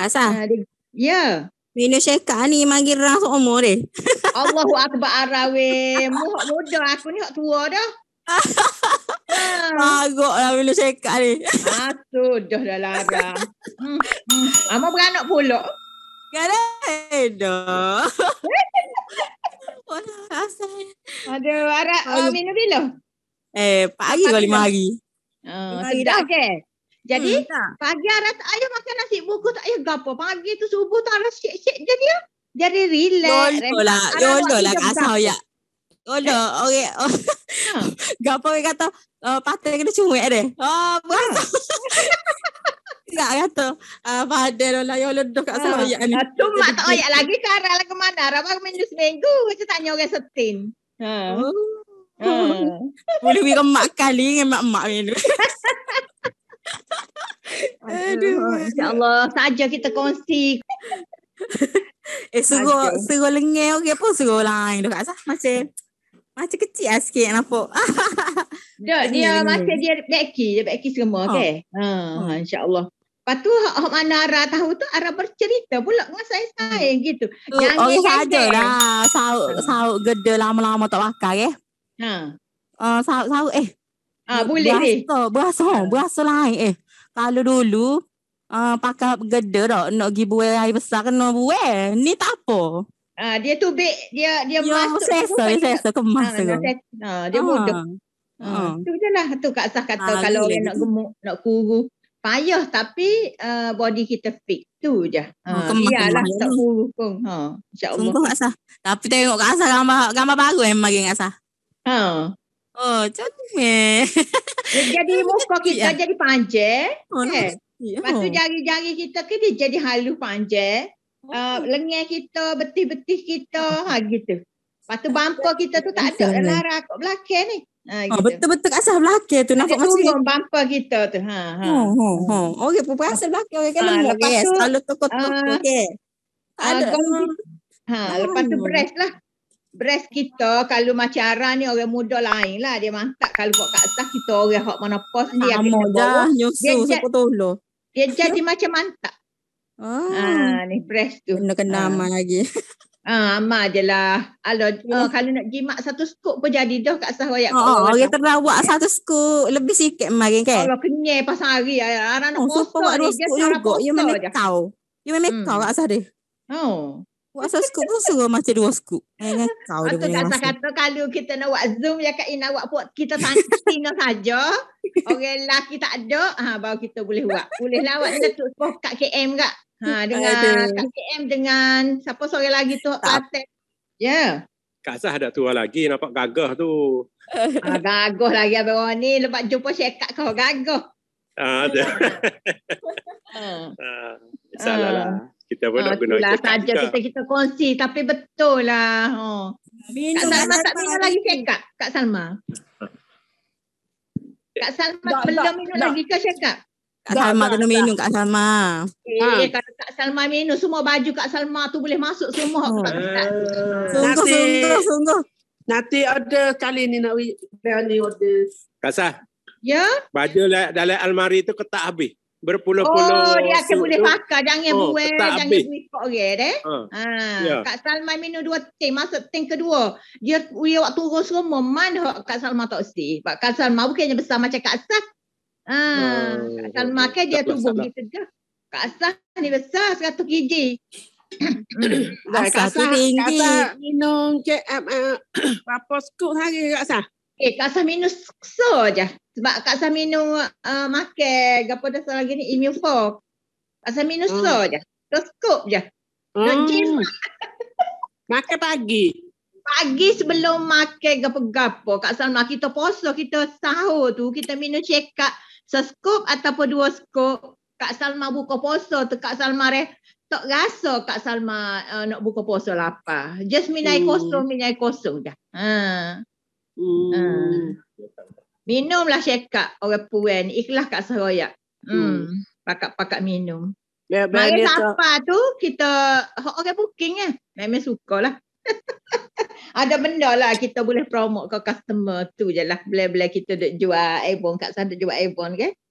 Asah. Ya. Yeah. Bina syekat ni manggil rah umur. dia. Allahu akbar arawe. Mu muda aku ni hok tua dah. Bagok lah bila syekat ni. Asuh dah dah lah. Hmm. hmm. Amor beranak pula. Gara dah. Aduh, arak uh, minum bila? Eh, pagi kalau lima hari. Oh, lima hari okay. Jadi, hmm, pagi arah tak ayah makan nasi bungkus tak ayah gapo. Pagi tu subuh tak arah syek-syek je dia. Jadi relax. Yolo lah. Yolo lah. Kasau ya. Yolo. Eh. Okay. Ah. gapo dia kata, uh, oh, patah kena cumuk ada. Oh, ah. buat Tak kata. Uh, pada lah. Yolo duduk kat sana. ni. Cuma tak ayah lagi. Cara lah ke mana. Rapa minggu seminggu. Kita tanya orang setin. Ha. Uh. Hmm. Boleh wira mak kali dengan mak-mak ni dulu. Aduh. InsyaAllah. Saja kita kongsi. eh, suruh, Aduh. suruh lengih orang okay, pun suruh lain. Dekat sah. Macam macam kecil lah sikit nampak. Duh, dia dia masih dia beki, dia beki semua oh. okey. Ha, oh. ha insyaallah. Lepas tu hak mana Ara tahu tu Ara bercerita pula dengan saya saya hmm. gitu. Oh, Yang oh, dia sajalah. Sau sau gede lama-lama tak bakar eh. Ha. Uh, ah, sahur, sahur eh. Ha, boleh ni. Berasa, eh. berasa, ha. berasa lain eh. Kalau dulu uh, pakai gede tak nak pergi buai air besar kena buai. Ni tak apa. Ha, dia tu big, dia dia ya, masuk. Sesa, dia sesa, kemas. Ha, dia, ha, ha. muda. Itu ha. ha. Tu Kak Sah kata ha, kalau orang nak gemuk, nak kuru. Payah tapi uh, body kita fit. tu je. Ha, kemas, iyalah tak kuru pun. Ha, InsyaAllah. Sungguh Tapi tengok Kak Sah gambar, gambar baru yang bagi Kak Sah. Ha. Oh, cantik meh. jadi muka kita ya. jadi panjang. Oh, kan? Ya. Lepas tu jari-jari kita oh. ah, kita jadi halus panjang. Uh, oh. kita, betih-betih kita, ha gitu. Lepas tu kita tu tak ada eh. lara kat belakang ni. Ha, oh, betul-betul asal belakang tu nampak macam ni. bumper kita tu. Ha, ha. Oh, oh, oh. Okey, oh, pun asal belakang. Okey, kalau ah, lepas tu. kalau tokoh-tokoh. Ah, uh, Ada. Uh, ha, lepas tu brush oh. lah breast kita kalau macam ara ni orang muda lain lah dia mantap kalau buat kat atas kita orang hak mana ah, pos dia kita dah nyusu siapa tolong dia jadi macam mantap oh. ah ni breast tu kena kena ah. lagi ah ama je lah Alo, oh, oh kalau nak jimat satu skop pun jadi dah kat atas wayak oh, oh orang terawak ya. satu skop lebih sikit kemarin kan kalau kenyai pasang hari ara nak oh, kosong dia sekarang kosong dia memang kau dia memang hmm. kau kat atas dia oh WhatsApp scoop pun suruh macam dua scoop. Hanya kau dia punya masa. Kata kalau kita nak buat Zoom, ya Kak Ina buat pot, kita tinggal saja. Orang lelaki tak ada, ha, baru kita boleh buat. Boleh lah awak dengan Tuk Kak KM kak. Ha, dengan Kak KM dengan siapa sore lagi tu, Atek. Ya. Yeah. Kak Sah ada tua lagi, nampak gagah tu. Ha, gagah lagi abang orang ni. Lepas jumpa syekat kau, gagah. Ah, ha, ada. Ah, ha. Salah lah kita pun nak ah, guna cekap saja kita. kita kita kongsi tapi betul lah Minum Kak Salma tak minum lagi cekap Kak Salma Kak Salma da, belum minum lagi ke cekap Kak da, Salma da, kena da. minum Kak Salma eh, ha. kalau Kak Salma minum semua baju Kak Salma tu boleh masuk semua oh. Kak Salma. Uh, sungguh, nanti, sungguh sungguh nanti ada kali ni nak beli order Kak Sah Ya. Baju dalam almari tu ketak habis berpuluh-puluh. Oh, dia akan boleh pakai. Jangan oh, buat. Jangan buat ikut orang. Okay, eh? Uh, ha. ha yeah. Kak Salman minum dua ting. Masuk ting kedua. Dia dia waktu turun semua. Man dah Kak Salman tak si. Sebab Kak Salman bukannya besar macam Kak Sah. Ha. Uh, Kak Salman okay. kan dia tubuh dia lah. tegak. Kak Sah ni besar. Seratus kiji. Kak Sah tinggi. Kak Sah minum cek. Uh, uh, Apa skup Kak Sah? Okay, eh, Kak Samino seksa je. Sebab Kak Samino uh, makan gapo dah salah ni imun fog Kak Samino hmm. seksa je. Terus kop je. Hmm. makan pagi. Pagi sebelum makan gapo-gapo. Kak Salma, ah, kita poso, kita sahur tu. Kita minum cekak seskop ataupun dua skop. Kak Salma buka poso tu. Kak Salma re. Tak rasa Kak Salma uh, nak buka poso lapar. Just minai hmm. kosong, minai kosong je. Ha. Minumlah syekat orang puan. Ikhlas kat seroyak. Hmm. hmm. Pakat-pakat minum. Ya, Mari siapa tu kita orang booking ya. Memang suka lah. Ada benda lah kita boleh promote ke customer tu je lah. Bila-bila kita duduk jual Avon kat sana duduk jual Avon kan. Okay?